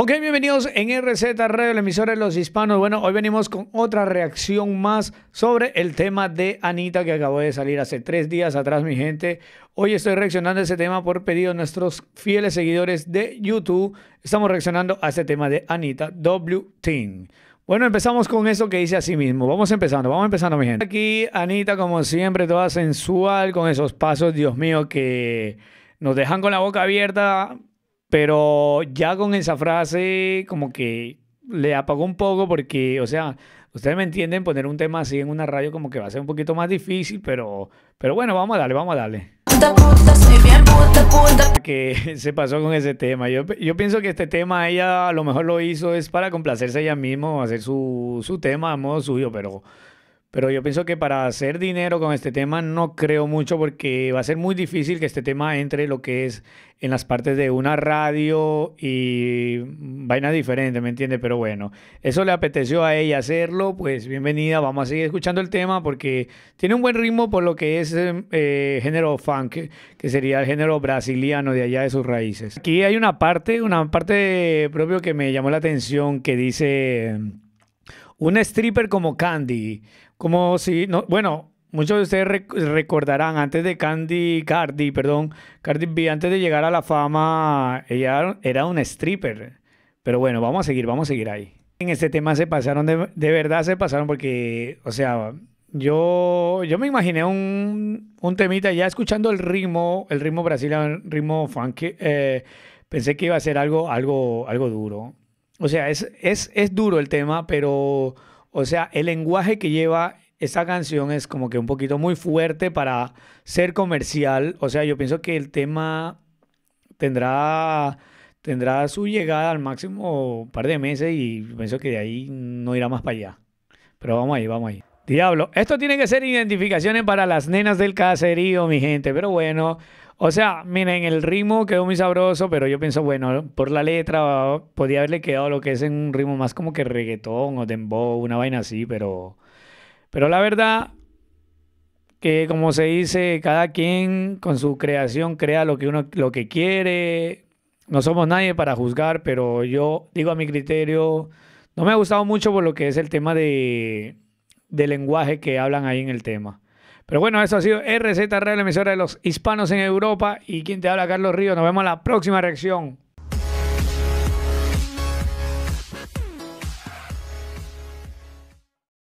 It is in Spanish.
Ok, bienvenidos en RZ Radio, la emisora de los hispanos. Bueno, hoy venimos con otra reacción más sobre el tema de Anita que acabó de salir hace tres días atrás, mi gente. Hoy estoy reaccionando a ese tema por pedido de nuestros fieles seguidores de YouTube. Estamos reaccionando a ese tema de Anita W. Team. Bueno, empezamos con eso que dice así mismo. Vamos empezando, vamos empezando, mi gente. Aquí Anita, como siempre, toda sensual, con esos pasos, Dios mío, que nos dejan con la boca abierta pero ya con esa frase como que le apagó un poco porque, o sea, ustedes me entienden, poner un tema así en una radio como que va a ser un poquito más difícil, pero, pero bueno, vamos a darle, vamos a darle. Que se pasó con ese tema. Yo, yo, pienso que este tema ella a lo mejor lo hizo es para complacerse ella misma, hacer su, su tema a modo suyo, pero pero yo pienso que para hacer dinero con este tema no creo mucho porque va a ser muy difícil que este tema entre lo que es en las partes de una radio y vaina diferente, ¿me entiendes? Pero bueno, eso le apeteció a ella hacerlo, pues bienvenida, vamos a seguir escuchando el tema porque tiene un buen ritmo por lo que es em, eh, género funk, que sería el género brasiliano de allá de sus raíces. Aquí hay una parte, una parte propio que me llamó la atención que dice... Una stripper como Candy, como si, no, bueno, muchos de ustedes recordarán antes de Candy, Cardi, perdón, Cardi B, antes de llegar a la fama, ella era una stripper. Pero bueno, vamos a seguir, vamos a seguir ahí. En este tema se pasaron, de, verdad se pasaron porque, o sea, yo, yo me imaginé un, un, temita ya escuchando el ritmo, el ritmo brasileño, el ritmo funk eh, pensé que iba a ser algo, algo, algo duro o sea, es, es, es duro el tema, pero, o sea, el lenguaje que lleva esta canción es como que un poquito muy fuerte para ser comercial. O sea, yo pienso que el tema tendrá, tendrá su llegada al máximo un par de meses y pienso que de ahí no irá más para allá. Pero vamos ahí, vamos ahí. Diablo, esto tiene que ser identificaciones para las nenas del caserío, mi gente, pero bueno, o sea, miren, el ritmo quedó muy sabroso, pero yo pienso, bueno, por la letra podía haberle quedado lo que es en un ritmo más como que reggaetón o dembow, una vaina así, pero pero la verdad que como se dice, cada quien con su creación crea lo que uno lo que quiere. No somos nadie para juzgar, pero yo digo a mi criterio, no me ha gustado mucho por lo que es el tema de de lenguaje que hablan ahí en el tema. Pero bueno, eso ha sido RZ Radio, la emisora de los hispanos en Europa. Y quien te habla, Carlos Río. Nos vemos en la próxima reacción.